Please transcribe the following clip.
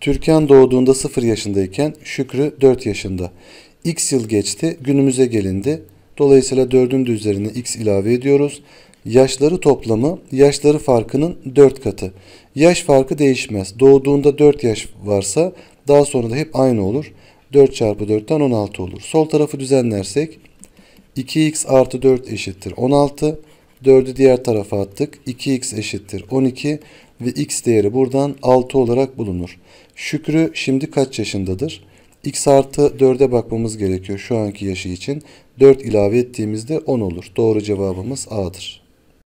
Türkan doğduğunda 0 yaşındayken Şükrü 4 yaşında. X yıl geçti, günümüze gelindi. Dolayısıyla 4'ün de üzerine X ilave ediyoruz. Yaşları toplamı yaşları farkının 4 katı. Yaş farkı değişmez. Doğduğunda 4 yaş varsa daha sonra da hep aynı olur. 4 çarpı 4'ten 16 olur. Sol tarafı düzenlersek 2x artı 4 eşittir 16. 4'ü diğer tarafa attık. 2x eşittir 12 ve x değeri buradan 6 olarak bulunur. Şükrü şimdi kaç yaşındadır? x artı 4'e bakmamız gerekiyor şu anki yaşı için. 4 ilave ettiğimizde 10 olur. Doğru cevabımız A'dır.